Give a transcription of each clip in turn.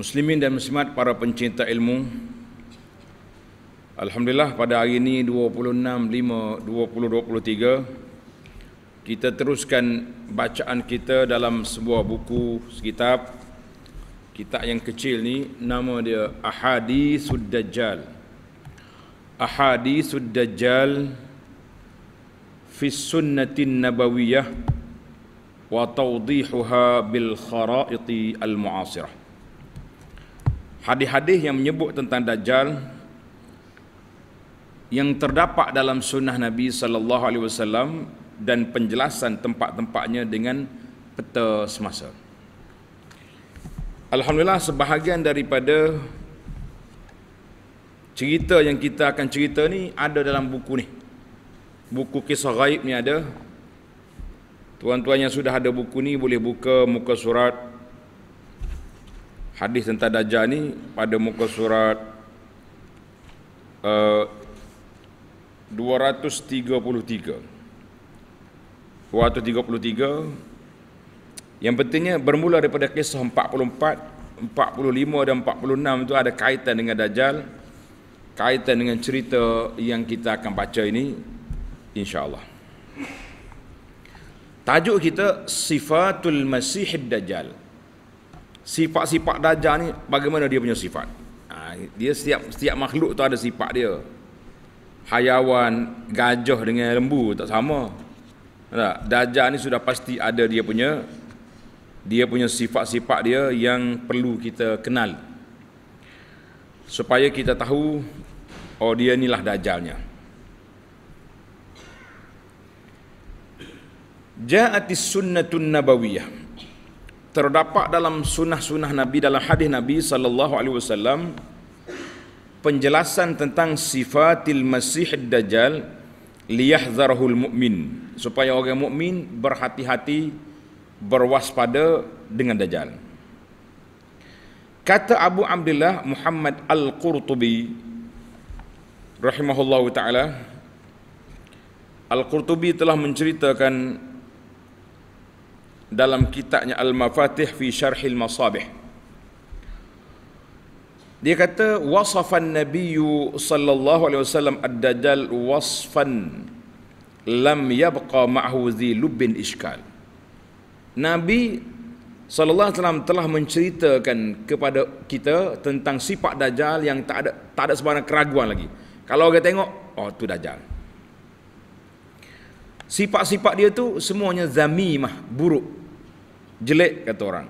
Muslimin dan muslimat para pencinta ilmu Alhamdulillah pada hari ini 26.5.2023 Kita teruskan bacaan kita dalam sebuah buku sekitar Kitab yang kecil ni nama dia Ahadi Dajjal Ahadi Dajjal Fis Nabawiyah Wa Tawdihuha Bil Khara'iti Al-Mu'asirah hadis-hadis yang menyebut tentang dajjal yang terdapat dalam sunnah Nabi sallallahu alaihi wasallam dan penjelasan tempat-tempatnya dengan peta semasa. Alhamdulillah sebahagian daripada cerita yang kita akan cerita ni ada dalam buku ni. Buku kisah gaib ni ada. Tuan-tuan yang sudah ada buku ni boleh buka muka surat hadis tentang Dajjal ni pada muka surat uh, 233 233 yang pentingnya bermula daripada kisah 44 45 dan 46 itu ada kaitan dengan Dajjal kaitan dengan cerita yang kita akan baca ini insyaAllah tajuk kita sifatul masih dajjal sifat-sifat dajjal ni bagaimana dia punya sifat ha, dia setiap setiap makhluk tu ada sifat dia hayawan gajah dengan lembu tak sama tak dajjal ni sudah pasti ada dia punya dia punya sifat-sifat dia yang perlu kita kenal supaya kita tahu oh dia inilah dajjalnya ja'atis sunnatun nabawiyah terdapat dalam sunnah-sunnah Nabi dalam hadis Nabi sallallahu alaihi wasallam penjelasan tentang sifatil masih dajjal liyahzarhul mukmin supaya orang mukmin berhati-hati berwaspada dengan dajjal kata Abu Abdullah Muhammad Al-Qurtubi rahimahullahu taala Al-Qurtubi telah menceritakan dalam kitabnya Al-Mafatih fi Syarhil Masabih. Dia kata wasafan nabiyyu sallallahu alaihi wasallam ad-dajjal wasfan lam yabqa ma'hu dhi lubbin iskal. Nabi sallallahu alaihi wasallam telah menceritakan kepada kita tentang sifat dajjal yang tak ada tak ada sebarang keraguan lagi. Kalau kita tengok, oh tu dajjal. Sifat-sifat dia tu semuanya zamimah, buruk jelek kata orang.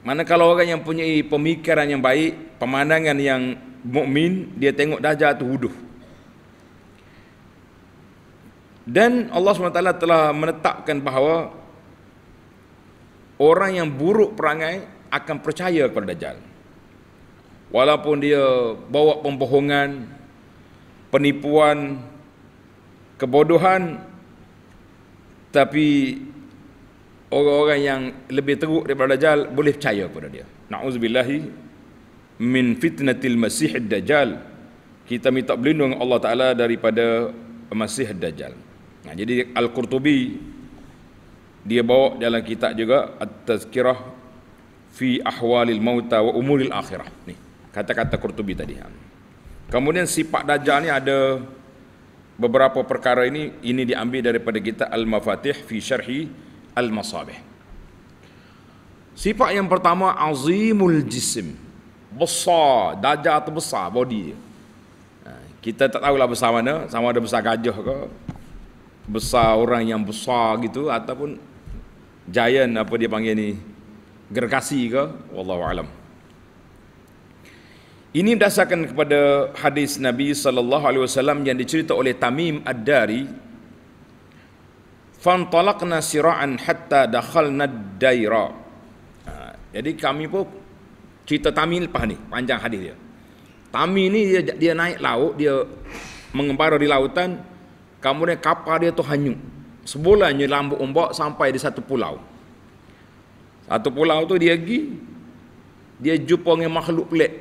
Mana kalau orang yang punya pemikiran yang baik, pemandangan yang mukmin, dia tengok dah jatuh huduh. Dan Allah SWT telah menetapkan bahawa orang yang buruk perangai akan percaya kepada Dajjal. Walaupun dia bawa pembohongan, penipuan, kebodohan, tapi orang-orang yang lebih teruk daripada Dajjal boleh percaya kepada dia. Na'udzubillahi min fitnatil Masih Dajjal. Kita minta berlindung Allah Ta'ala daripada Masih Dajjal. Nah, jadi Al-Qurtubi dia bawa dalam kitab juga At-Tazkirah fi ahwalil mauta wa umuril akhirah. Nih, kata-kata Qurtubi tadi. Ha. Kemudian sifat Dajjal ni ada beberapa perkara ini ini diambil daripada kita Al-Mafatih fi syarhi al-masabih. Sifat yang pertama azimul jism Besar, dajah atau besar body dia. Ha, kita tak tahulah besar mana, sama ada besar gajah ke, besar orang yang besar gitu ataupun giant apa dia panggil ni, gerkasi ke, wallahu alam. Ini berdasarkan kepada hadis Nabi sallallahu alaihi wasallam yang dicerita oleh Tamim Ad-Dari fantalaqna sira'an hatta dakhalna daira ha, jadi kami pun cerita tami lepas ni panjang hadis dia tami ni dia, dia naik laut dia mengembara di lautan kemudian kapal dia tu hanyut sebulannya lambuk ombak sampai di satu pulau satu pulau tu dia pergi dia jumpa dengan makhluk pelik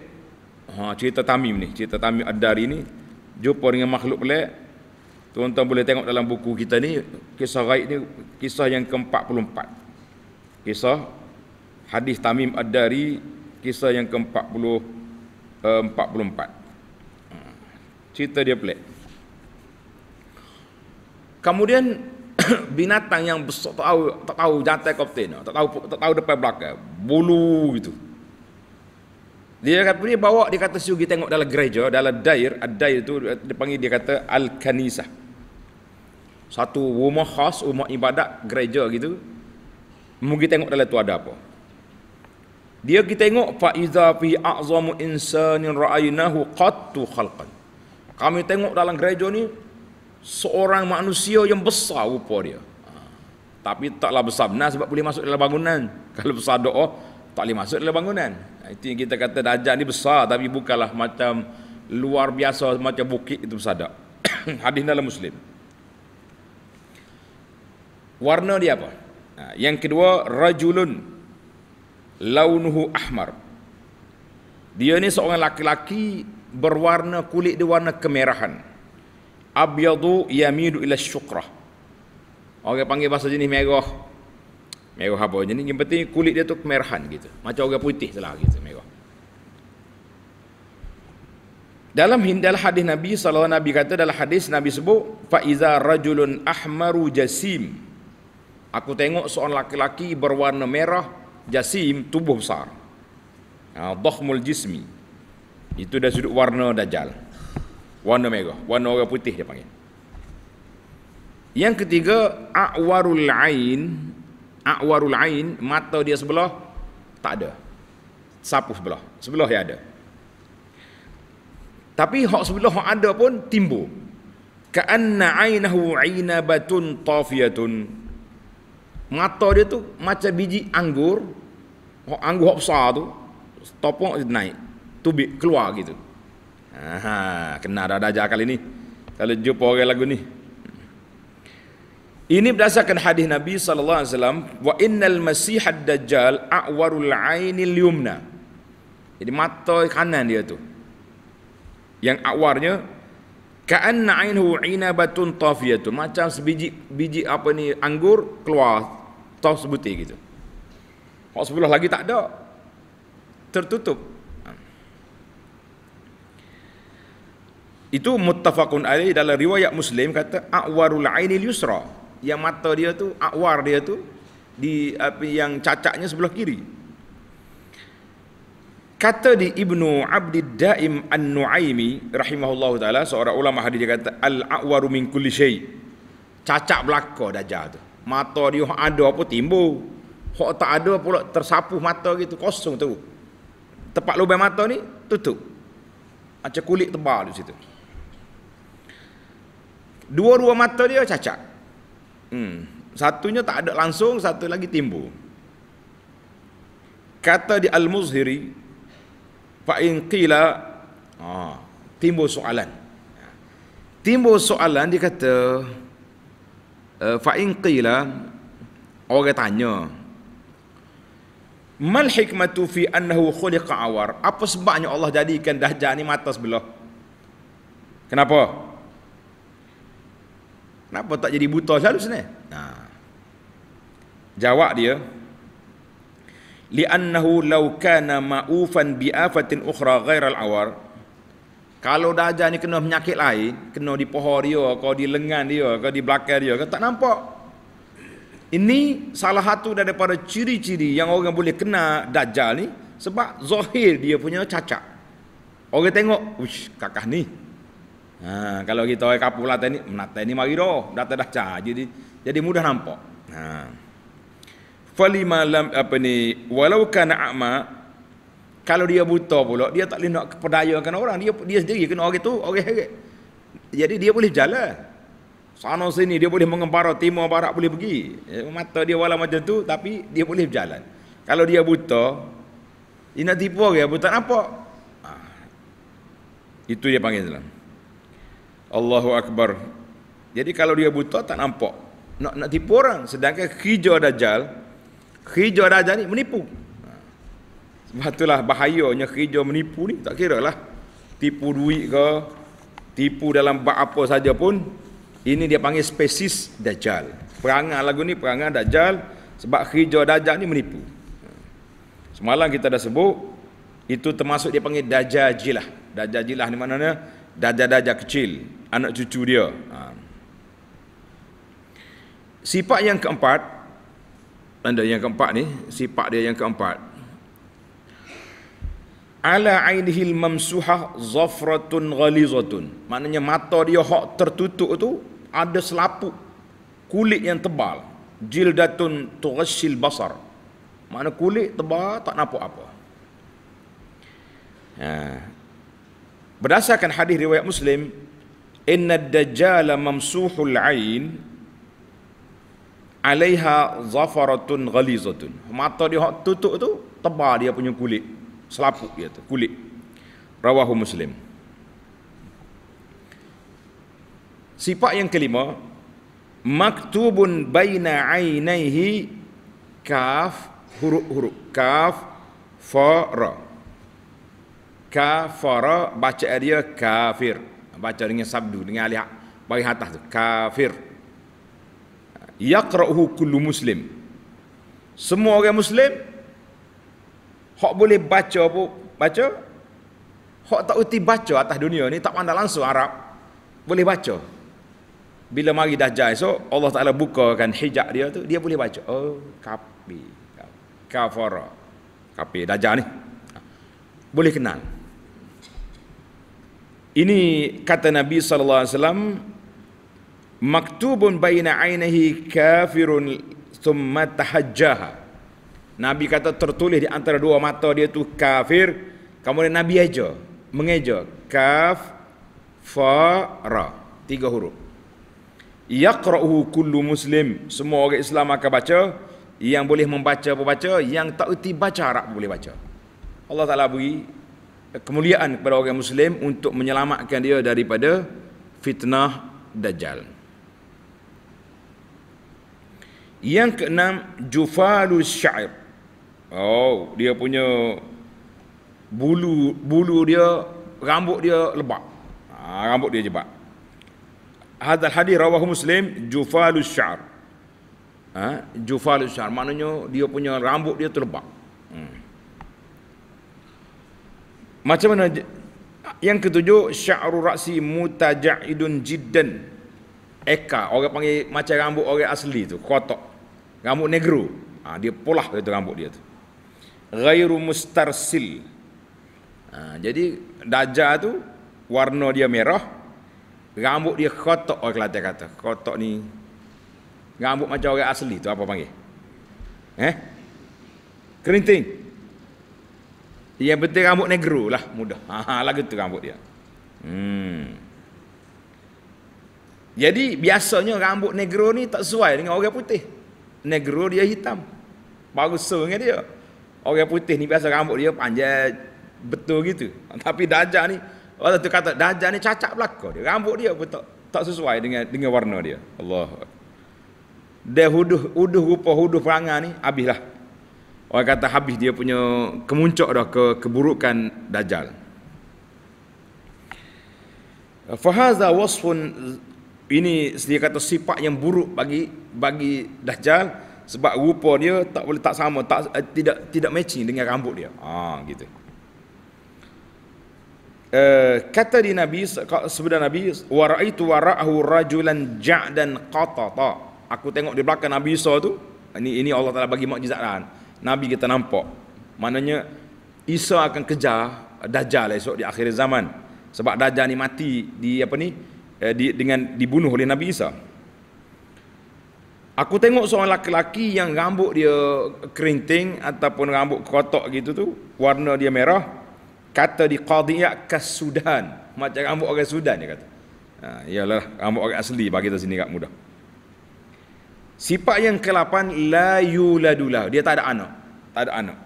ha, cerita tami ni cerita tami ad-dari ni jumpa dengan makhluk pelik Tuan-tuan boleh tengok dalam buku kita ni kisah Raib ni kisah yang ke-44. Kisah hadis Tamim Ad-Dari kisah yang ke-40 uh, 44. Cerita dia pelik. Kemudian binatang yang besar tak tahu tak tahu jantan kapten tak tahu tak tahu depan belakang bulu gitu dia kata ni bawa dia kata suruh kita tengok dalam gereja, dalam dair, ad-dair tu dia dia kata al-kanisah. Satu rumah khas, rumah ibadat gereja gitu. Mugi tengok dalam tu ada apa. Dia kita tengok fa iza fi a'zamu insanin ra'aynahu qattu khalqan. Kami tengok dalam gereja ni seorang manusia yang besar rupa dia. Ha. Tapi taklah besar benar sebab boleh masuk dalam bangunan. Kalau besar doa tak boleh masuk dalam bangunan. Itu yang kita kata Dajjal ni besar tapi bukanlah macam luar biasa macam bukit itu besar tak. Hadis dalam Muslim. Warna dia apa? Ha, yang kedua rajulun launuhu ahmar. Dia ni seorang laki-laki berwarna kulit dia warna kemerahan. Abyadu yamidu ila syukrah. Orang panggil bahasa jenis merah merah apa je ni yang penting kulit dia tu kemerahan gitu macam orang putih lah gitu merah dalam hindal hadis Nabi SAW Nabi kata dalam hadis Nabi sebut fa'iza rajulun ahmaru jasim aku tengok seorang laki-laki berwarna merah jasim tubuh besar ha, dhokmul jismi itu dah sudut warna dajal, warna merah warna orang putih dia panggil yang ketiga a'warul ain a'warul ain mata dia sebelah tak ada sapu sebelah sebelah yang ada tapi hak sebelah hak ada pun timbul ka'anna ainahu ainabatun tafiyatun mata dia tu macam biji anggur hak anggur hak besar tu topok dia naik tubik keluar gitu ha kena dah dajak kali ni kalau jumpa orang lagu ni ini berdasarkan hadis Nabi sallallahu alaihi wasallam wa innal masih dajjal a'warul ainil yumna. Jadi mata kanan dia tu. Yang akwarnya ka'anna ainuhu inabatun tafiyatun macam sebiji biji apa ni anggur keluar tau sebuti gitu. Hak sebelah lagi tak ada. Tertutup. Itu muttafaqun alaih dalam riwayat Muslim kata a'warul ainil yusra yang mata dia tu akwar dia tu di apa yang cacatnya sebelah kiri kata di Ibnu Abdid Daim An-Nuaimi rahimahullahu taala seorang ulama hadis kata al akwaru min kulli syai cacat belaka dajal tu mata dia ada apa timbul hok tak ada pula tersapu mata gitu kosong tu tempat lubang mata ni tutup macam kulit tebal di situ dua-dua mata dia cacat Hmm. Satunya tak ada langsung, satu lagi timbul. Kata di Al-Muzhiri, Fa'in qila, ah, timbul soalan. Timbul soalan, dia kata, eh, Fa'in qila, orang tanya, Mal hikmatu fi annahu khuliqa awar? Apa sebabnya Allah jadikan dahjah ni mata sebelah? Kenapa? Kenapa tak jadi buta selalu sini? Nah. Ha. Jawab dia, li'annahu law kana ma'ufan bi'afatin ukhra ghairal awar. Kalau dajah ni kena penyakit lain, kena di paha dia, kau di lengan dia, kau di belakang dia, kau tak nampak. Ini salah satu daripada ciri-ciri yang orang boleh kena dajjal ni sebab zahir dia punya cacat. Orang tengok, "Wish, kakak ni Ha, kalau kita orang kapulah tadi, menata ni mari dah, dah terdah jadi jadi mudah nampak. Ha. Falima lam apa ni, walau kan a'ma kalau dia buta pula, dia tak boleh nak kepedayakan orang, dia dia sendiri kena orang itu, orang heret. Jadi dia boleh jalan. Sana sini dia boleh mengembara timur barat boleh pergi. Eh, mata dia walau macam tu tapi dia boleh berjalan. Kalau dia buta, dia nak tipu orang buta nampak. Ha. Itu dia panggil selama. Allahu Akbar. Jadi kalau dia buta tak nampak. Nak nak tipu orang. Sedangkan hijau dajjal, hijau dajjal ni menipu. Sebab itulah bahayanya hijau menipu ni tak kira lah. Tipu duit ke, tipu dalam bak apa saja pun. Ini dia panggil spesies dajjal. Perangan lagu ni perangan dajjal. Sebab hijau dajjal ni menipu. Semalam kita dah sebut. Itu termasuk dia panggil dajjal jilah. Dajjal jilah ni maknanya dajjal-dajjal kecil anak cucu dia. Ha. Sifat yang keempat, tanda yang keempat ni, sifat dia yang keempat. Ala ainihi al-mamsuhah zafratun ghalizatun. Maknanya mata dia hak tertutup tu ada selaput kulit yang tebal. Jildatun tughassil basar. Maknanya kulit tebal tak nampak apa. Ha. Berdasarkan hadis riwayat Muslim, inna dajjala mamsuhul ain alaiha zafaratun ghalizatun mata dia hak tutup tu tebal dia punya kulit selaput dia tu kulit rawahu muslim sifat yang kelima maktubun baina ainaihi kaf huruf-huruf kaf fa ra kafara baca dia kafir baca dengan sabdu dengan alih bagi atas tu kafir yaqra'uhu kullu muslim semua orang muslim hak boleh baca apa baca hak tak uti baca atas dunia ni tak pandai langsung Arab boleh baca bila mari dajjal so Allah Taala bukakan hijab dia tu dia boleh baca oh kafir kafara kafir dajjal ni boleh kenal ini kata Nabi sallallahu alaihi wasallam maktubun baina ainihi kafirun thumma tahajjaha. Nabi kata tertulis di antara dua mata dia tu kafir. Kemudian Nabi aja mengeja kaf fa ra tiga huruf. Yaqra'uhu kullu muslim. Semua orang Islam akan baca. Yang boleh membaca pun baca, yang tak erti baca Arab boleh baca. Allah Taala beri kemuliaan kepada orang muslim untuk menyelamatkan dia daripada fitnah dajjal. Yang keenam Jufalus syair. Oh, dia punya bulu bulu dia, rambut dia lebat. Ha, rambut dia jebat. Hadal hadis rawahu Muslim Jufalus syair. Ha, jufalu syair maknanya dia punya rambut dia terlebat. Hmm. Macam mana yang ketujuh sya'ru ra'si mutaja'idun jiddan. Eka orang panggil macam rambut orang asli tu, kotak. Rambut negro. Ha, dia polah itu rambut dia tu. Ghairu mustarsil. Ha, jadi dajah tu warna dia merah. Rambut dia kotak orang Kelantan kata. Kotak ni rambut macam orang asli tu apa panggil? Eh? Kerinting. Yang betul rambut negro lah mudah. Ha, ha lagu tu rambut dia. Hmm. Jadi biasanya rambut negro ni tak sesuai dengan orang putih. Negro dia hitam. Baru dengan dia. Orang putih ni biasa rambut dia panjang betul gitu. Tapi dajah ni, orang tu kata dajah ni cacat belaka dia. Rambut dia pun tak, tak sesuai dengan dengan warna dia. Allah. Dia huduh, huduh rupa huduh perangai ni habislah. Orang kata habis dia punya kemuncak dah ke keburukan dajjal. Fahaza wasfun ini dia kata sifat yang buruk bagi bagi dajjal sebab rupa dia tak boleh tak sama tak eh, tidak tidak matching dengan rambut dia. Ah ha, gitu. Eh, kata di Nabi sebenarnya Nabi waraitu warahu rajulan ja'dan qatata. Aku tengok di belakang Nabi Isa tu. Ini ini Allah Taala bagi mukjizat dah. Nabi kita nampak Maknanya Isa akan kejar Dajjal esok di akhir zaman Sebab Dajjal ni mati Di apa ni eh, di, Dengan dibunuh oleh Nabi Isa Aku tengok seorang lelaki yang rambut dia kerinting ataupun rambut kotak gitu tu, warna dia merah, kata di Qadiyah Kasudan. Macam rambut orang Sudan dia kata. Ha, iyalah, rambut orang asli bagi kita sini agak mudah. Sifat yang ke-8 la yuladulah. Dia tak ada anak. Tak ada anak.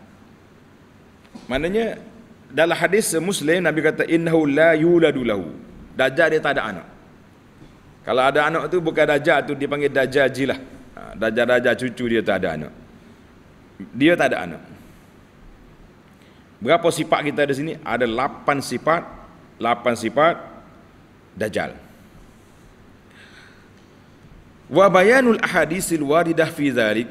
Maknanya dalam hadis Muslim Nabi kata innahu la yuladulahu. Dajjal dia tak ada anak. Kalau ada anak tu bukan dajjal tu dipanggil dajjal jilah. Dajjal-dajjal ha, cucu dia tak ada anak. Dia tak ada anak. Berapa sifat kita ada sini? Ada 8 sifat, 8 sifat dajjal wa bayanul ahadisil waridah fi zalik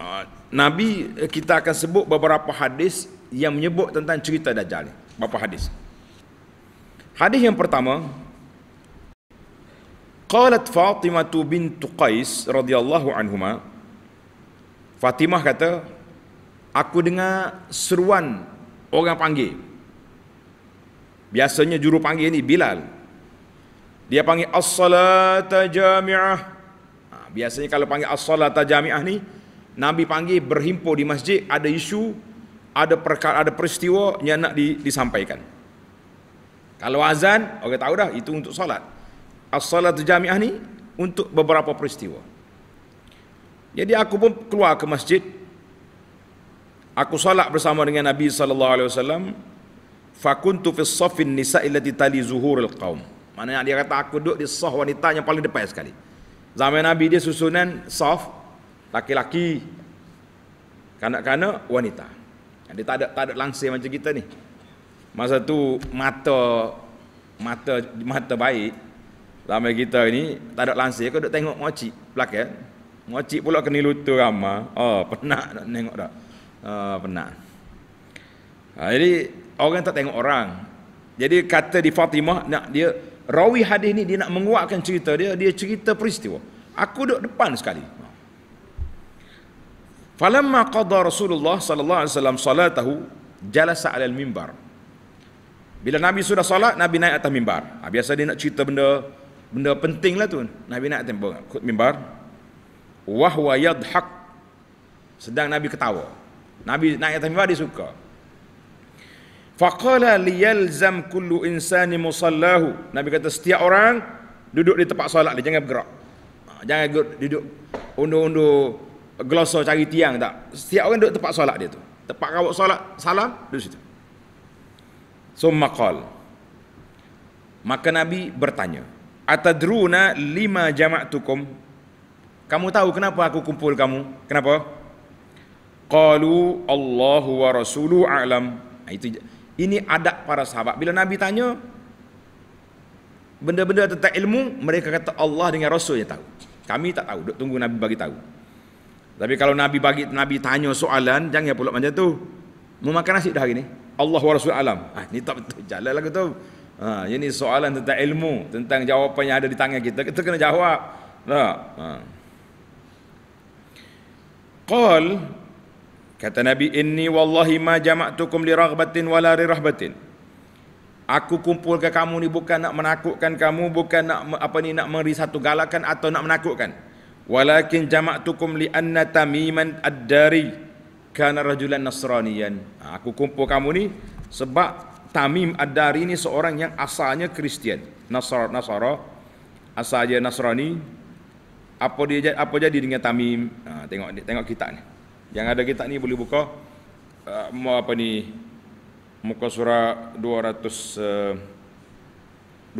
ah, nabi eh, kita akan sebut beberapa hadis yang menyebut tentang cerita dajjal ni beberapa hadis hadis yang pertama qalat fatimah bint qais radhiyallahu anhuma fatimah kata aku dengar seruan orang panggil biasanya juru panggil ni bilal dia panggil as-salata jami'ah Biasanya kalau panggil as-salata jami'ah ni Nabi panggil berhimpun di masjid ada isu ada perkara ada peristiwa yang nak di, disampaikan. Kalau azan, orang okay, tahu dah itu untuk solat. As-salat jami'ah ni untuk beberapa peristiwa. Jadi aku pun keluar ke masjid. Aku solat bersama dengan Nabi saw. alaihi wasallam. Fakuntu fi saffin nisa'i allati tali zuhuril qaum. Maknanya dia kata aku duduk di sah wanita yang paling depan sekali. Zaman Nabi dia susunan soft laki-laki. Kanak-kanak wanita. Dia tak ada tak ada langsir macam kita ni. Masa tu mata mata mata baik lama kita ni tak ada langsir kau duk tengok mocik belakang. Mocik eh? pula kena lutut ramai. Oh, penat nak tengok dah. Oh, penat. Ha, jadi orang tak tengok orang. Jadi kata di Fatimah nak dia rawi hadis ni dia nak menguatkan cerita dia dia cerita peristiwa aku duduk depan sekali falamma qada rasulullah sallallahu alaihi wasallam salatahu jalasa alal mimbar bila nabi sudah salat nabi naik atas mimbar ha, biasa dia nak cerita benda benda penting lah tu nabi naik atas mimbar wahwa yadhak sedang nabi ketawa nabi naik atas mimbar dia suka faqala liyalzam kullu insani musallahu nabi kata setiap orang duduk di tempat solat dia jangan bergerak ah, jangan duduk undu-undu gloso cari tiang tak setiap orang duduk tempat solat dia tu tempat kau solat salam duduk situ summa qal maka nabi bertanya atadruna lima jama'tukum kamu tahu kenapa aku kumpul kamu kenapa qalu allahu wa rasulu a'lam itu ini adab para sahabat. Bila Nabi tanya benda-benda tentang ilmu, mereka kata Allah dengan Rasul yang tahu. Kami tak tahu, duk tunggu Nabi bagi tahu. Tapi kalau Nabi bagi Nabi tanya soalan, jangan pula macam tu. Mau makan nasi dah hari ni? Allah wa Rasul alam. Ah, ha, ni tak betul jalan lagu tu. Ha, ini soalan tentang ilmu, tentang jawapan yang ada di tangan kita. Kita kena jawab. Tak? Ha. Qal Kata Nabi, ini, wallahi ma jama'tukum li raghbatin wala li rahbatin." Aku kumpul ke kamu ni bukan nak menakutkan kamu, bukan nak apa ni nak memberi satu galakan atau nak menakutkan. Walakin jama'tukum li anna tamiman ad-dari kana rajulan nasraniyan. Ha, aku kumpul kamu ni sebab Tamim Ad-Dari ni seorang yang asalnya Kristian. Nasar Nasara asalnya Nasrani. Apa dia apa jadi dengan Tamim? Ha, tengok tengok kitab ni. Yang ada kita ni boleh buka uh, apa ni muka surah 220.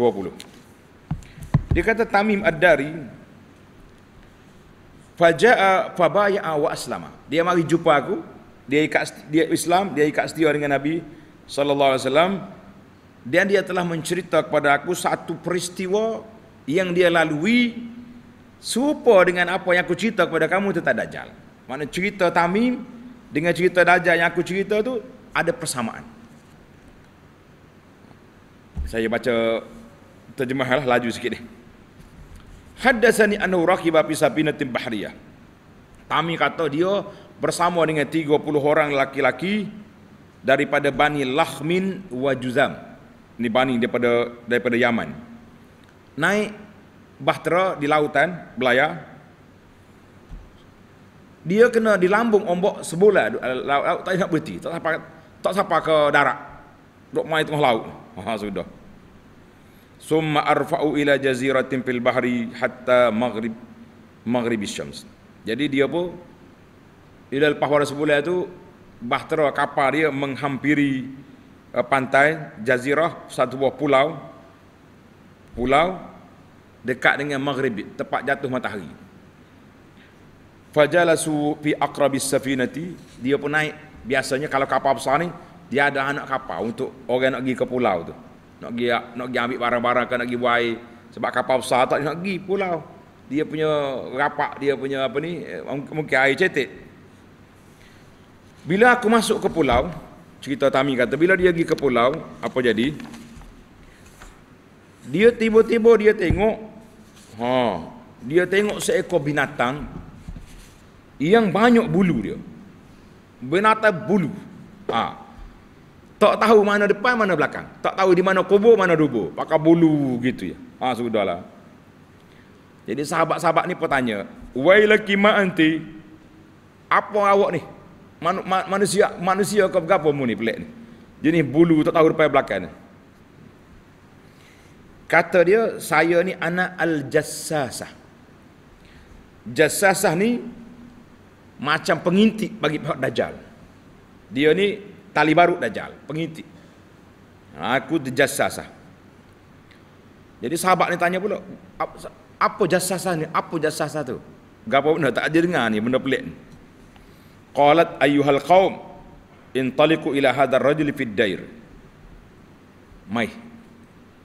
Eh, dia kata Tamim Ad-Dari faja'a fabaya'a wa aslama. Dia mari jumpa aku, dia ikat dia Islam, dia ikat setia dengan Nabi sallallahu alaihi wasallam. Dan dia telah mencerita kepada aku satu peristiwa yang dia lalui serupa dengan apa yang aku cerita kepada kamu tentang Dajjal. Mana cerita Tamim dengan cerita Dajjal yang aku cerita tu ada persamaan. Saya baca terjemahlah laju sikit ni. Haddasani annahu raqiba fi safinatin bahriyah. Tamim kata dia bersama dengan 30 orang laki-laki daripada Bani Lahmin wa Juzam. Ini Bani daripada daripada Yaman. Naik bahtera di lautan belayar dia kena dilambung ombak sebulan laut, laut tak nak berhenti tak sampai tak sampai ke darat duk main tengah laut ha, ha sudah summa arfa'u ila jaziratin fil bahri hatta maghrib maghrib syams jadi dia pun ila al pahwara sebulan itu bahtera kapal dia menghampiri uh, pantai jazirah satu buah pulau pulau dekat dengan maghrib tempat jatuh matahari Fajalasu fi aqrabis safinati dia pun naik biasanya kalau kapal besar ni dia ada anak kapal untuk orang nak pergi ke pulau tu nak pergi nak pergi ambil barang-barang ke nak pergi buai sebab kapal besar tak nak pergi pulau dia punya rapak dia punya apa ni eh, mungkin air cetek bila aku masuk ke pulau cerita Tami kata bila dia pergi ke pulau apa jadi dia tiba-tiba dia tengok ha dia tengok seekor binatang yang banyak bulu dia binatang bulu ha. tak tahu mana depan mana belakang tak tahu di mana kubur mana dubur pakai bulu gitu ya ha, sudahlah jadi sahabat-sahabat ni bertanya wailaki ma anti apa awak ni Man, ma, manusia manusia ke apa mu ni pelik ni jenis bulu tak tahu depan belakang ni kata dia saya ni anak al-jassasah jassasah ni macam pengintip bagi pihak Dajal. Dia ni tali baru Dajal. pengintip. Aku jasasah. Jadi sahabat ni tanya pula, apa jasasah ni? Apa jasasah tu? Gapo benda tak ada dengar ni benda pelik ni. Qalat ayyuhal qaum intaliqu ila hadar rajul fid dair. Mai.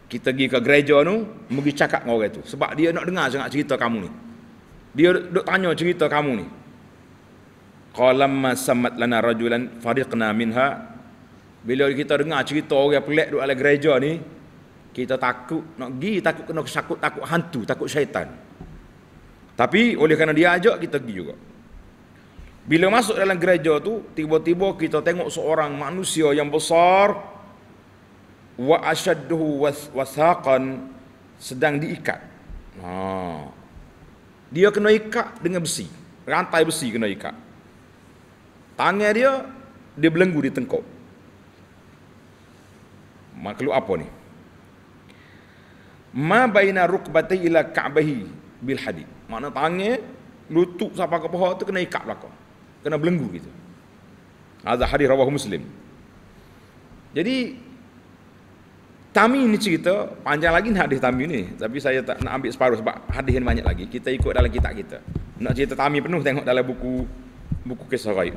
Kita pergi ke gereja tu, pergi cakap dengan orang tu. Sebab dia nak dengar sangat cerita kamu ni. Dia duk tanya cerita kamu ni qalamma samat lana rajulan fariqna minha bila kita dengar cerita orang pelik duduk dalam gereja ni kita takut nak pergi takut kena kesakut takut hantu takut syaitan tapi oleh kerana dia ajak kita pergi juga bila masuk dalam gereja tu tiba-tiba kita tengok seorang manusia yang besar wa ashadduhu wasaqan sedang diikat ha. dia kena ikat dengan besi rantai besi kena ikat Tangan dia dia belenggu di tengkuk. Makhluk apa ni? Ma baina rukbati ila ka'bahi bil hadid. Makna tangan lutut sampai ke paha tu kena ikat belakang. Kena belenggu gitu. Hadza hadis rawahu Muslim. Jadi Tami ini cerita panjang lagi ni hadis Tami ni tapi saya tak nak ambil separuh sebab hadis ini banyak lagi kita ikut dalam kitab kita nak cerita Tami penuh tengok dalam buku buku kisah gaib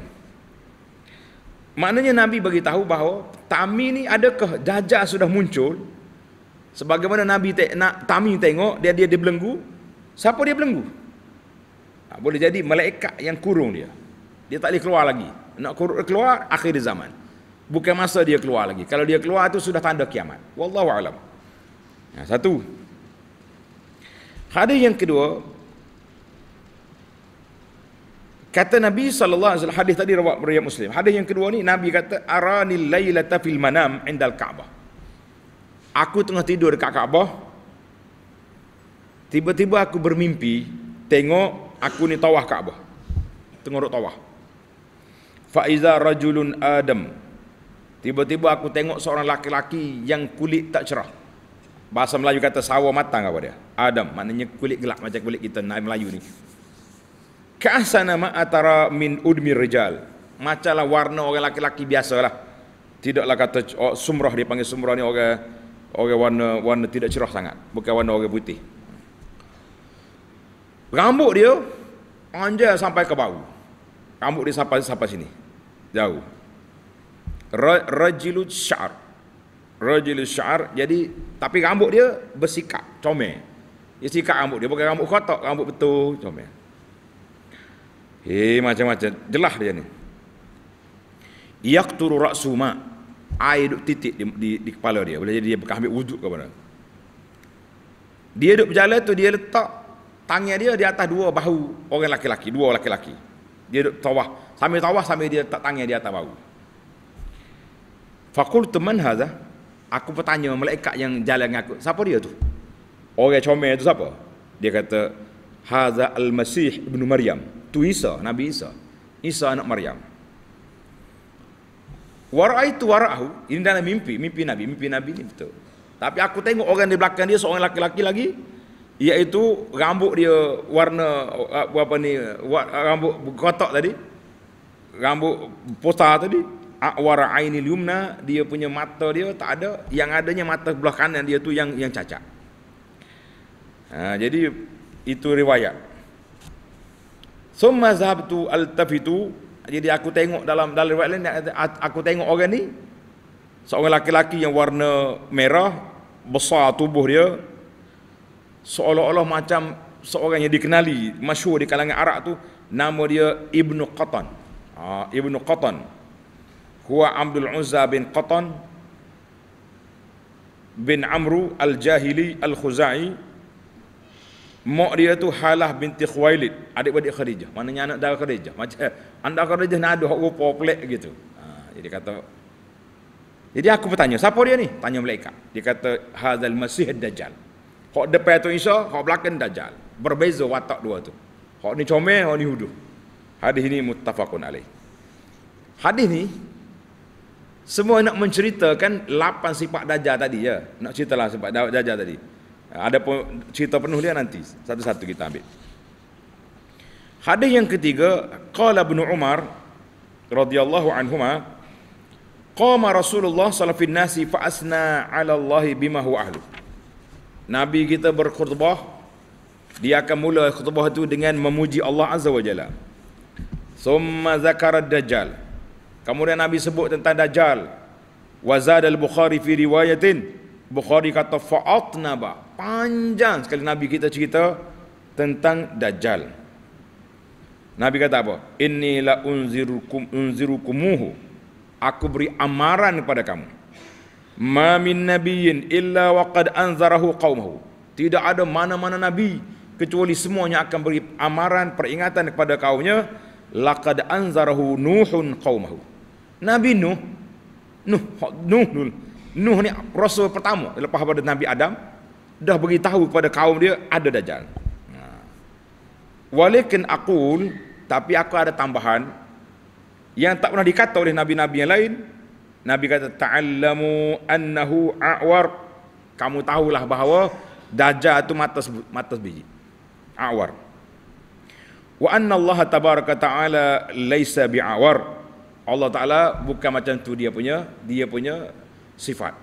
Maknanya Nabi bagi tahu bahawa Tami ni adakah Dajjal sudah muncul Sebagaimana Nabi te- nak Tami tengok dia dia dibelenggu Siapa dia belenggu? Ha, boleh jadi malaikat yang kurung dia Dia tak boleh keluar lagi Nak kurung keluar akhir zaman Bukan masa dia keluar lagi Kalau dia keluar itu sudah tanda kiamat Wallahu'alam ha, Satu Hadis yang kedua Kata Nabi sallallahu alaihi wasallam hadis tadi riwayat riwayat Muslim. Hadis yang kedua ni Nabi kata aranil lailata fil manam indal Kaabah. Aku tengah tidur dekat Kaabah. Tiba-tiba aku bermimpi tengok aku ni tawah Kaabah. Tengah rot tawah. Fa iza rajulun adam. Tiba-tiba aku tengok seorang laki-laki yang kulit tak cerah. Bahasa Melayu kata sawo matang apa dia? Adam maknanya kulit gelap macam kulit kita Melayu ni kasana ma atara min udmi rijal macamlah warna orang laki-laki biasalah tidaklah kata oh, sumrah dia panggil sumrah ni orang orang warna warna tidak cerah sangat bukan warna orang putih rambut dia panjang sampai ke bahu rambut dia sampai sampai sini jauh rajilu syar rajilu syar jadi tapi rambut dia bersikap comel dia sikap rambut dia bukan rambut kotak rambut betul comel Eh macam-macam jelah dia ni. Yaqturu ra'su ma air duk titik di, di, di, kepala dia boleh jadi dia bekas ambil wuduk ke mana. Dia duduk berjalan tu dia letak tangan dia di atas dua bahu orang laki-laki, dua laki-laki. Dia duduk tawah, sambil tawah sambil dia letak tangan di atas bahu. Fakul teman hadha? Aku bertanya malaikat yang jalan dengan aku, siapa dia tu? Orang comel tu siapa? Dia kata, Hadha al-Masih ibn Maryam tu Isa, Nabi Isa. Isa anak Maryam. Waraitu warahu, ini dalam mimpi, mimpi Nabi, mimpi Nabi ini betul. Tapi aku tengok orang di belakang dia seorang laki-laki lagi iaitu rambut dia warna uh, apa ni rambut kotak tadi rambut posta tadi akwara aini yumna dia punya mata dia tak ada yang adanya mata belah kanan dia tu yang yang cacat. Ha, jadi itu riwayat. Summa zahabtu al-tafitu. Jadi aku tengok dalam dalam riwayat lain, aku tengok orang ni. Seorang lelaki-lelaki yang warna merah, besar tubuh dia. Seolah-olah macam seorang yang dikenali, masyur di kalangan Arab tu. Nama dia Ibnu Qatan. Ha, Ibnu Qatan. Huwa Abdul Uzza bin Qatan bin Amru al-Jahili al-Khuzai. Mak dia tu Halah binti Khuailid, adik-adik Khadijah. Maknanya anak dara Khadijah. Macam anak Khadijah nak ada hak rupa pelik gitu. Ha, jadi kata Jadi aku bertanya, siapa dia ni? Tanya malaikat. Dia kata hazal masih dajjal. Hak depan tu Isa, hak belakang dajjal. Berbeza watak dua tu. Hak ni comel, hak ni huduh. Hadis ni muttafaqun alaih. Hadis ni semua nak menceritakan lapan sifat dajjal tadi ya. Nak ceritalah sifat dajjal tadi. Ada cerita penuh dia nanti. Satu-satu kita ambil. Hadis yang ketiga, qala Ibnu Umar radhiyallahu anhuma qama Rasulullah sallallahu alaihi nasi fa 'ala Allah bima ahlu. Nabi kita berkhutbah dia akan mula khutbah itu dengan memuji Allah azza wa jalla. Summa zakara dajjal. Kemudian Nabi sebut tentang dajjal. Wazad al-Bukhari fi riwayatin Bukhari kata fa'atnaba panjang sekali Nabi kita cerita tentang Dajjal. Nabi kata apa? Inni la unzirukum unzirukumuhu. Aku beri amaran kepada kamu. Ma min nabiyyin illa waqad anzarahu qaumahu. Tidak ada mana-mana nabi kecuali semuanya akan beri amaran peringatan kepada kaumnya. Laqad anzarahu nuhun qaumahu. Nabi Nuh Nuh Nuh Nuh, Nuh ni rasul pertama lepas pada Nabi Adam dah beritahu kepada kaum dia ada dajjal. Ha. Walakin aqul tapi aku ada tambahan yang tak pernah dikata oleh nabi-nabi yang lain. Nabi kata ta'allamu annahu a'war. Kamu tahulah bahawa dajjal itu mata mata biji. A'war. Wa anna Allah tabaraka ta'ala laisa bi'awar. Allah Ta'ala bukan macam tu dia punya, dia punya sifat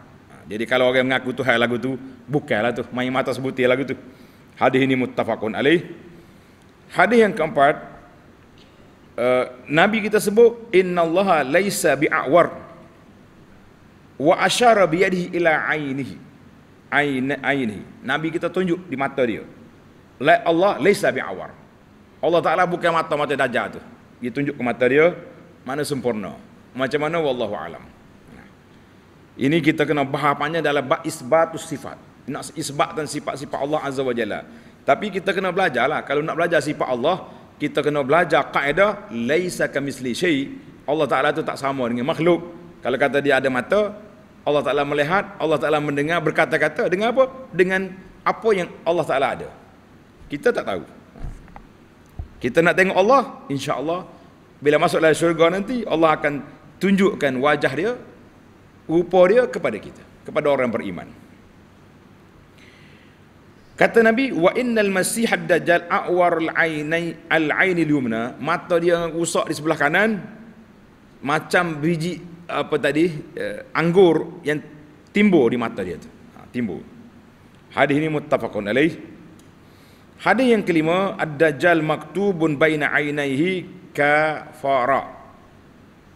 jadi kalau orang mengaku Tuhan lagu tu bukanlah tu main mata sebuti lagu tu hadis ini muttafaqun alaih hadis yang keempat uh, nabi kita sebut Inna Allah laisa bi'awar wa ashara bi ila ainihi ain ainihi nabi kita tunjuk di mata dia la Allah laisa bi'awar Allah Taala bukan mata mata dajal tu dia tunjuk ke mata dia mana sempurna macam mana wallahu alam ini kita kena bahapannya dalam bab isbatus sifat. Nak isbatkan sifat-sifat Allah Azza wa Jalla. Tapi kita kena belajarlah. Kalau nak belajar sifat Allah, kita kena belajar kaedah laisa kamisli syai. Allah Ta'ala itu tak sama dengan makhluk. Kalau kata dia ada mata, Allah Ta'ala melihat, Allah Ta'ala mendengar, berkata-kata dengan apa? Dengan apa yang Allah Ta'ala ada. Kita tak tahu. Kita nak tengok Allah, insya Allah. Bila masuklah syurga nanti, Allah akan tunjukkan wajah dia, rupa dia kepada kita kepada orang beriman kata nabi wa innal masih ad dajjal awar al ainai al aini yumna mata dia rusak di sebelah kanan macam biji apa tadi eh, anggur yang timbul di mata dia tu ha, timbul hadis ini muttafaqun alaih hadis yang kelima ad dajjal maktubun baina ainaihi kafara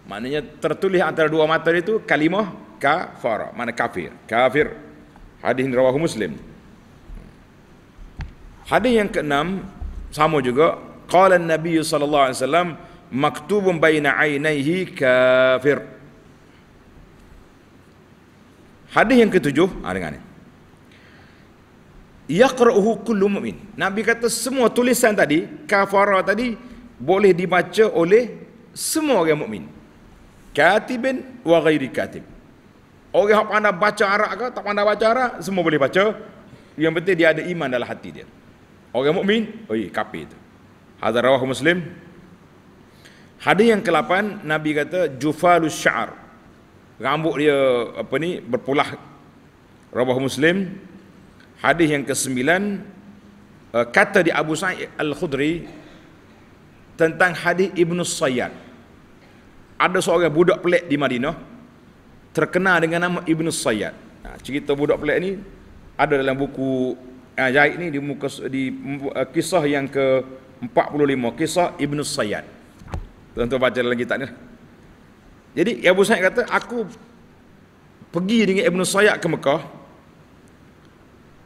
Maknanya tertulis antara dua mata itu kalimah kafara, mana kafir. Kafir. Hadis rawahu Muslim. Hadis yang keenam sama juga qala an-nabiy sallallahu alaihi wasallam maktubun baina ainaihi kafir. Hadis yang ketujuh, ha, dengar ni. Yaqra'uhu kullu mu'min. Nabi kata semua tulisan tadi, kafara tadi boleh dibaca oleh semua orang mukmin katibin wa ghairi katib orang yang pandai baca arak ke tak pandai baca arak semua boleh baca yang penting dia ada iman dalam hati dia orang mukmin oi kafir tu hadar rawahu muslim hadis yang ke-8 nabi kata jufalus syar. rambut dia apa ni berpulah Rawah muslim hadis yang ke-9 eh, kata di Abu Sa'id Al-Khudri tentang hadis Ibnu Sayyad ada seorang budak pelik di Madinah terkenal dengan nama Ibnu Sayyad. Nah, cerita budak pelik ni ada dalam buku Ajaib ah, ni di muka di uh, kisah yang ke 45 kisah Ibnu Sayyad. Tentu baca lagi kitab ni. Lah. Jadi Abu Sayyid kata aku pergi dengan Ibnu Sayyad ke Mekah.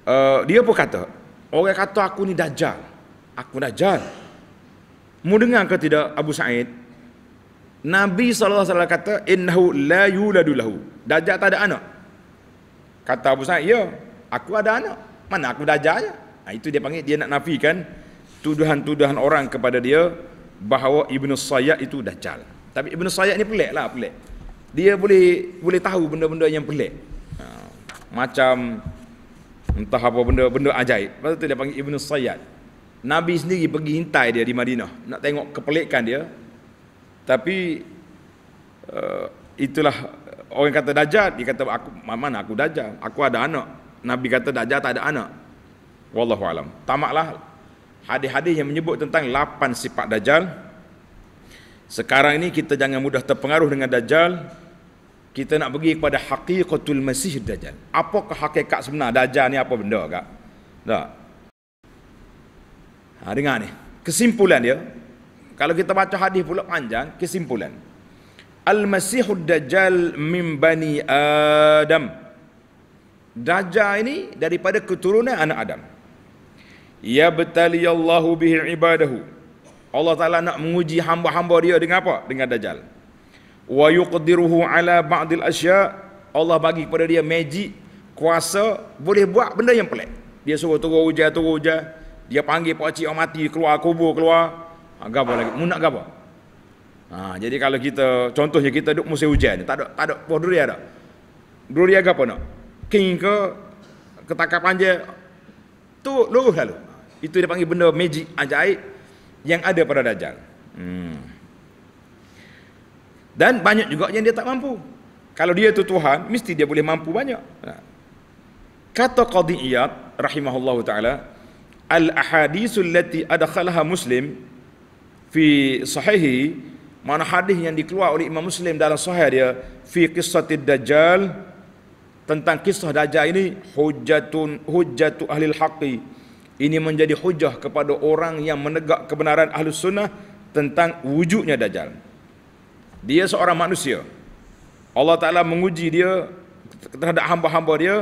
Uh, dia pun kata, orang kata aku ni dajal. Aku dajal. mau dengar ke tidak Abu Sa'id? Nabi SAW kata innahu la yuladu lahu. Dajjal tak ada anak. Kata Abu Sa'id, "Ya, aku ada anak. Mana aku dajjal aja?" Nah, ha, itu dia panggil dia nak nafikan tuduhan-tuduhan orang kepada dia bahawa Ibnu Sayyid itu dajjal. Tapi Ibnu Sayyid ni lah, pelik. Dia boleh boleh tahu benda-benda yang pelik. Ha, macam entah apa benda-benda ajaib. Pasal tu dia panggil Ibnu Sayyid. Nabi sendiri pergi intai dia di Madinah nak tengok kepelikan dia tapi uh, itulah orang kata dajat, dia kata aku mana aku dajat. Aku ada anak. Nabi kata dajat tak ada anak. Wallahu alam. Tamaklah hadis-hadis yang menyebut tentang lapan sifat dajal. Sekarang ini kita jangan mudah terpengaruh dengan dajal. Kita nak pergi kepada haqiqatul masih dajal. Apakah hakikat sebenar dajal ni apa benda kak? Tak. Ha, dengar ni. Kesimpulan dia, kalau kita baca hadis pula panjang, kesimpulan. Al-Masihud Dajjal min Bani Adam. Dajjal ini daripada keturunan anak Adam. Ya betali Allahu bihi ibadahu. Allah Taala nak menguji hamba-hamba dia dengan apa? Dengan dajjal. Wa yuqdiruhu ala ba'dil asya. Allah bagi kepada dia magic kuasa boleh buat benda yang pelik. Dia suruh turun hujan, turun hujan. Dia panggil pak cik orang oh, mati keluar kubur keluar. Ah, gapo lagi mu nak ha jadi kalau kita contohnya kita duk musim hujan tak ada tak ada buah durian dak durian gapo nak king ke ketakap panjang tu lurus lalu ha, itu dia panggil benda magic ajaib yang ada pada dajal. hmm. dan banyak juga yang dia tak mampu kalau dia tu Tuhan mesti dia boleh mampu banyak ha. kata qadi iyad rahimahullahu taala al ahadithu allati adkhalaha muslim fi sahihi mana hadis yang dikeluar oleh Imam Muslim dalam sahih dia fi qissati dajjal tentang kisah dajjal ini hujjatun hujjatu ahli haqqi ini menjadi hujah kepada orang yang menegak kebenaran ahli sunnah tentang wujudnya dajjal dia seorang manusia Allah Ta'ala menguji dia terhadap hamba-hamba dia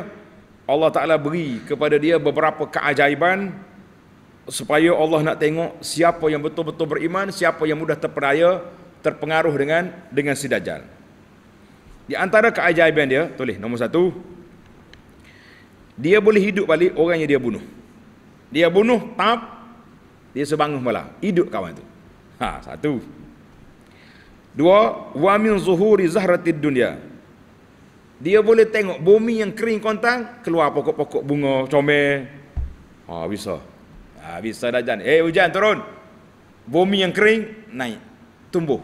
Allah Ta'ala beri kepada dia beberapa keajaiban supaya Allah nak tengok siapa yang betul-betul beriman, siapa yang mudah terperaya, terpengaruh dengan dengan si Dajjal. Di antara keajaiban dia, tulis nombor satu, dia boleh hidup balik orang yang dia bunuh. Dia bunuh, tap, dia sebangun malah. Hidup kawan itu. Ha, satu. Dua, wa min zuhuri zahratid dunia, Dia boleh tengok bumi yang kering kontang, keluar pokok-pokok bunga, comel. Ha, bisa. Habis sadajan. Eh hey, hujan turun. Bumi yang kering naik. Tumbuh.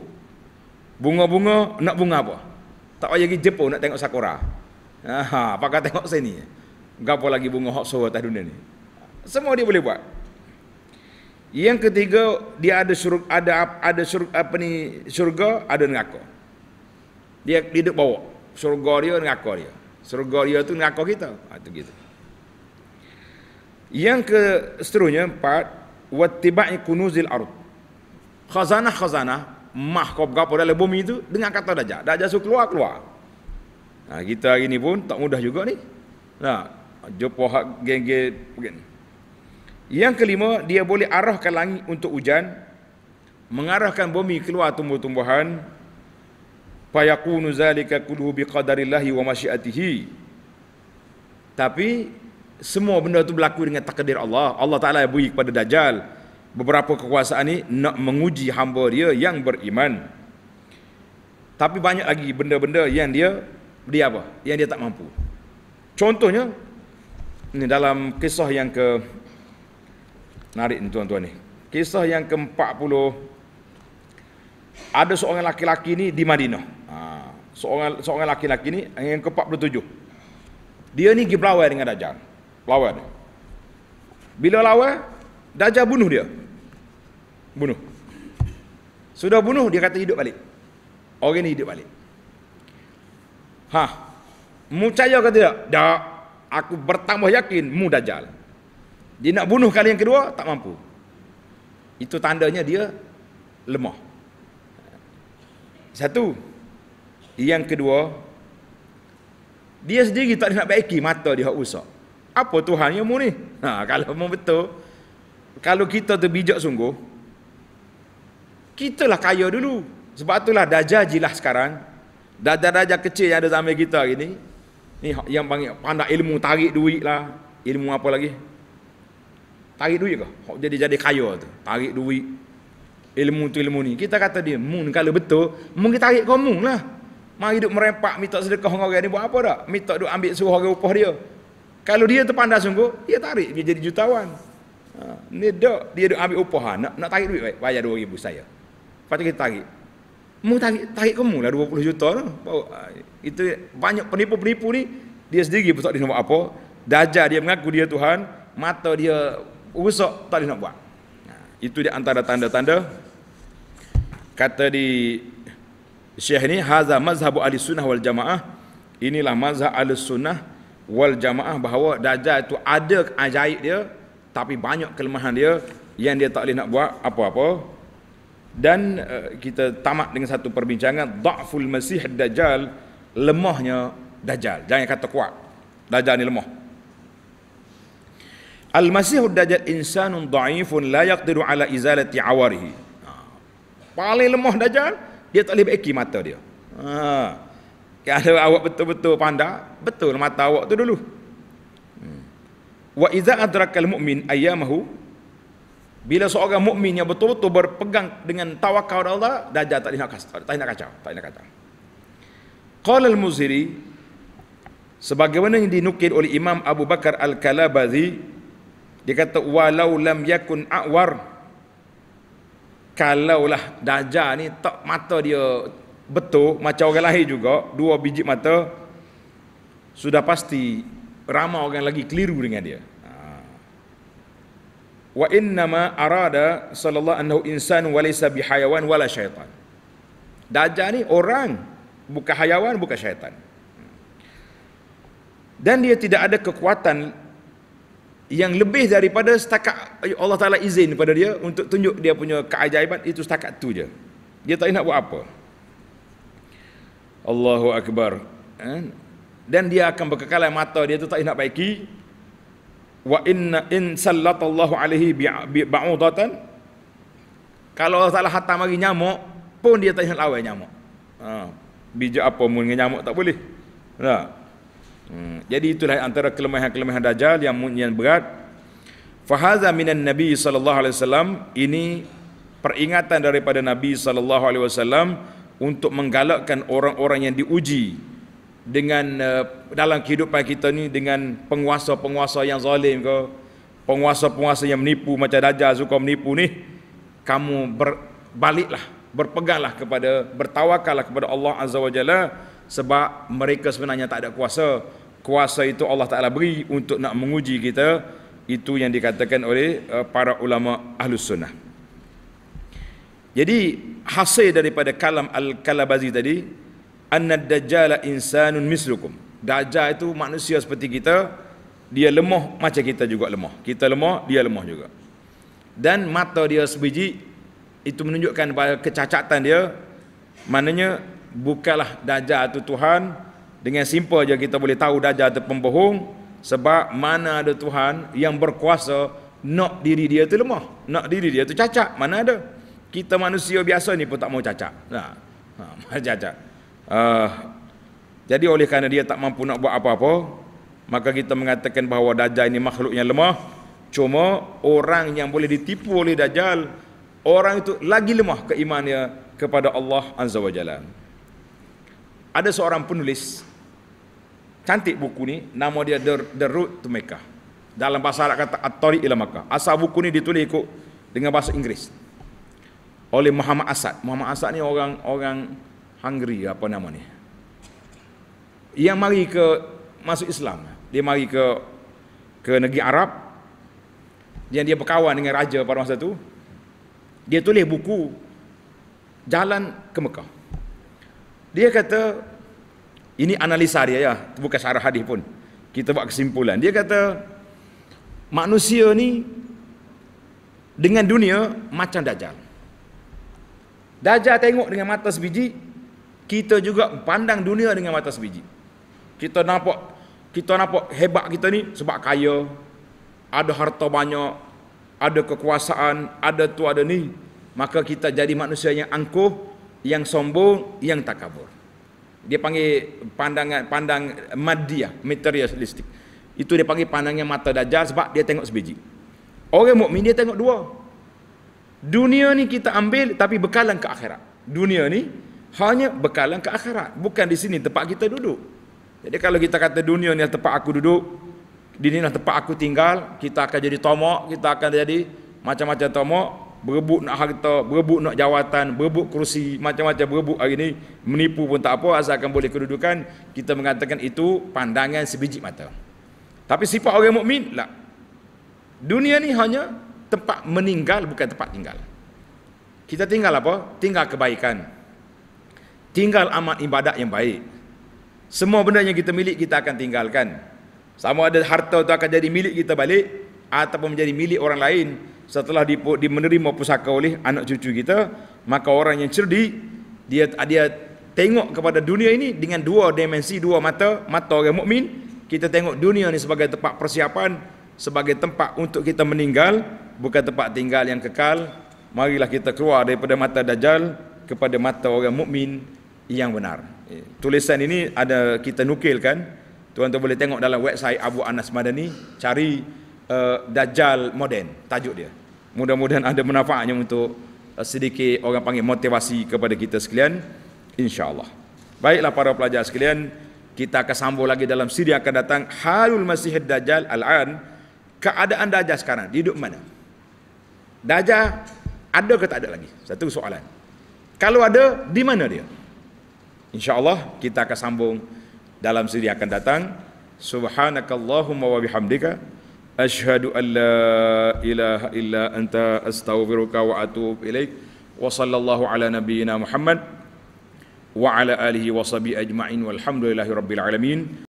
Bunga-bunga nak bunga apa? Tak payah pergi Jepun nak tengok sakura. Ha, pakai tengok sini. Gapo lagi bunga hak suruh atas dunia ni. Semua dia boleh buat. Yang ketiga dia ada syurga, ada ada syurga, apa ni syurga ada neraka. Dia hidup bawa syurga dia neraka dia. Syurga dia tu neraka kita. Ha, tu gitu. Yang ke seterusnya empat wattiba'i kunuzil ard. Khazanah-khazanah mah kau berapa dalam bumi itu dengan kata dajjal. Dajjal suruh keluar-keluar. Nah, ha, kita hari ni pun tak mudah juga ni. Nah, ha, jumpa hak geng-geng begini. Yang kelima, dia boleh arahkan langit untuk hujan, mengarahkan bumi keluar tumbuh-tumbuhan. Payaku nuzalika kulluhu biqadarillahi wa masyiatihi. Tapi semua benda itu berlaku dengan takdir Allah. Allah Taala beri kepada Dajjal beberapa kekuasaan ini nak menguji hamba dia yang beriman. Tapi banyak lagi benda-benda yang dia dia apa? Yang dia tak mampu. Contohnya ni dalam kisah yang ke narik ni tuan-tuan ni. Kisah yang ke-40 ada seorang laki-laki ni di Madinah. Ha, seorang seorang laki-laki ni yang ke-47. Dia ni pergi dengan Dajjal lawan dia. Bila lawan, Dajjal bunuh dia. Bunuh. Sudah bunuh, dia kata hidup balik. Orang ni hidup balik. Ha. Mu percaya ke tidak? Tak. Aku bertambah yakin mu Dajjal. Dia nak bunuh kali yang kedua, tak mampu. Itu tandanya dia lemah. Satu. Yang kedua, dia sendiri tak nak baiki mata dia rosak apa Tuhan yang mu ni? Ha, kalau mu betul, kalau kita tu bijak sungguh, kita lah kaya dulu. Sebab itulah dajah jilah sekarang, dajah-dajah kecil yang ada zaman kita hari ni, ni yang panggil pandai ilmu tarik duit lah, ilmu apa lagi? Tarik duit ke? Jadi jadi kaya tu, tarik duit. Ilmu tu ilmu ni. Kita kata dia, mun kalau betul, mun kita tarik kau mun lah. Mari duk merempak, minta sedekah orang ni buat apa tak? Minta duk ambil suruh orang upah dia. Kalau dia terpandang sungguh, dia tarik, dia jadi jutawan. Ha, ni dok, dia dok ambil upah, ha, nak, nak tarik duit baik, bayar dua ribu saya. Patut kita tarik. Mu tarik, tarik kamu lah dua puluh juta tu. Ha, itu banyak penipu-penipu ni, dia sendiri pun tak boleh nak apa. Dajah dia mengaku dia Tuhan, mata dia rusak, tak boleh nak buat. Ha, itu dia antara tanda-tanda. Kata di Syekh ni, Haza mazhabu ahli sunnah wal jamaah. Inilah mazhab ahli sunnah wal jamaah bahawa Dajjal itu ada ajaib dia tapi banyak kelemahan dia yang dia tak boleh nak buat apa-apa dan uh, kita tamat dengan satu perbincangan da'ful masih dajjal lemahnya dajjal jangan kata kuat dajjal ni lemah al masih dajjal insanun da'ifun la yaqdiru ala izalati awarihi ha. paling lemah dajjal dia tak boleh beki mata dia ha kalau awak betul-betul pandai betul mata awak tu dulu hmm. wa iza adrakal mu'min ayyamahu bila seorang mukmin yang betul-betul berpegang dengan tawakal kepada Allah dajal tak nak kacau tak nak kacau tak nak kacau qala al-muziri sebagaimana yang dinukil oleh Imam Abu Bakar al-Kalabazi dia kata walau lam yakun awar kalaulah dajal ni tak mata dia betul macam orang lain juga dua biji mata sudah pasti ramai orang lagi keliru dengan dia ha. wa inna ma arada sallallahu anhu insan walaysa bihayawan wala syaitan dajjal ni orang bukan hayawan bukan syaitan dan dia tidak ada kekuatan yang lebih daripada setakat Allah Taala izin kepada dia untuk tunjuk dia punya keajaiban itu setakat tu je dia tak nak buat apa Allahu Akbar eh? dan dia akan berkekalan mata dia tetap nak baiki wa inna in sallatallahu alaihi ba'udatan kalau Allah Ta'ala hatam lagi nyamuk pun dia tak nak lawan nyamuk ha. bijak apa pun dengan nyamuk tak boleh ha. hmm. jadi itulah antara kelemahan-kelemahan dajjal yang, yang berat fahaza minan nabi sallallahu alaihi wasallam ini peringatan daripada nabi sallallahu alaihi wasallam untuk menggalakkan orang-orang yang diuji dengan eh, dalam kehidupan kita ni dengan penguasa-penguasa yang zalim ke penguasa-penguasa yang menipu macam Dajjal suka menipu ni kamu berbaliklah berpeganglah kepada bertawakallah kepada Allah Azza Wajalla sebab mereka sebenarnya tak ada kuasa kuasa itu Allah Taala beri untuk nak menguji kita itu yang dikatakan oleh eh, para ulama Ahlus Sunnah jadi hasil daripada kalam Al-Kalabazi tadi anna dajjal insanun mislukum. Dajjal itu manusia seperti kita, dia lemah macam kita juga lemah. Kita lemah, dia lemah juga. Dan mata dia sebiji itu menunjukkan bahawa kecacatan dia maknanya bukalah dajjal itu Tuhan dengan simple saja kita boleh tahu dajjal itu pembohong sebab mana ada Tuhan yang berkuasa nak diri dia itu lemah nak diri dia itu cacat mana ada kita manusia biasa ni pun tak mau cacat. Nah. Ha, ha mau cacat. Uh, jadi oleh kerana dia tak mampu nak buat apa-apa, maka kita mengatakan bahawa dajal ini makhluk yang lemah. Cuma orang yang boleh ditipu oleh dajal, orang itu lagi lemah keimannya kepada Allah Azza wa Jalla. Ada seorang penulis cantik buku ni, nama dia The, The Road to Mecca. Dalam bahasa Arab kata At-Tariq ila Makkah. Asal buku ni ditulis ikut dengan bahasa Inggeris oleh Muhammad Asad. Muhammad Asad ni orang orang Hungary apa nama ni. Yang mari ke masuk Islam. Dia mari ke ke negeri Arab. Dia dia berkawan dengan raja pada masa tu. Dia tulis buku Jalan ke Mekah. Dia kata ini analisa dia ya, bukan syarah hadis pun. Kita buat kesimpulan. Dia kata manusia ni dengan dunia macam dajal. Dajjal tengok dengan mata sebiji, kita juga pandang dunia dengan mata sebiji. Kita nampak kita nampak hebat kita ni sebab kaya, ada harta banyak, ada kekuasaan, ada tu ada ni, maka kita jadi manusia yang angkuh, yang sombong, yang takabur. Dia panggil pandangan pandang madiah, materialistik. Itu dia panggil pandangan mata dajjal sebab dia tengok sebiji. Orang mukmin dia tengok dua, Dunia ni kita ambil tapi bekalan ke akhirat. Dunia ni hanya bekalan ke akhirat. Bukan di sini tempat kita duduk. Jadi kalau kita kata dunia ni tempat aku duduk, di sini tempat aku tinggal, kita akan jadi tomok, kita akan jadi macam-macam tomok, berebut nak harta, berebut nak jawatan, berebut kerusi, macam-macam berebut hari ni, menipu pun tak apa, asalkan boleh kedudukan, kita mengatakan itu pandangan sebiji mata. Tapi sifat orang mukmin tak. Lah. Dunia ni hanya tempat meninggal bukan tempat tinggal. Kita tinggal apa? Tinggal kebaikan. Tinggal amal ibadat yang baik. Semua benda yang kita milik kita akan tinggalkan. Sama ada harta itu akan jadi milik kita balik ataupun menjadi milik orang lain setelah di, menerima pusaka oleh anak cucu kita, maka orang yang cerdik dia dia tengok kepada dunia ini dengan dua dimensi, dua mata, mata orang mukmin, kita tengok dunia ini sebagai tempat persiapan, sebagai tempat untuk kita meninggal, bukan tempat tinggal yang kekal marilah kita keluar daripada mata dajal kepada mata orang mukmin yang benar eh, tulisan ini ada kita nukilkan tuan-tuan boleh tengok dalam website Abu Anas Madani cari uh, dajjal moden tajuk dia mudah-mudahan ada manfaatnya untuk eh, sedikit orang panggil motivasi kepada kita sekalian insyaallah baiklah para pelajar sekalian kita akan sambung lagi dalam siri yang akan datang halul masih dajjal al-an keadaan dajjal sekarang di duduk mana Dajjal ada ke tak ada lagi? Satu soalan. Kalau ada, di mana dia? InsyaAllah kita akan sambung dalam sedia akan datang. Subhanakallahumma wa bihamdika. Ashadu an la ilaha illa anta astaghfiruka wa atubu ilaik. Wa sallallahu ala nabiyina Muhammad. Wa ala alihi wa sabi ajma'in. Walhamdulillahi rabbil alamin.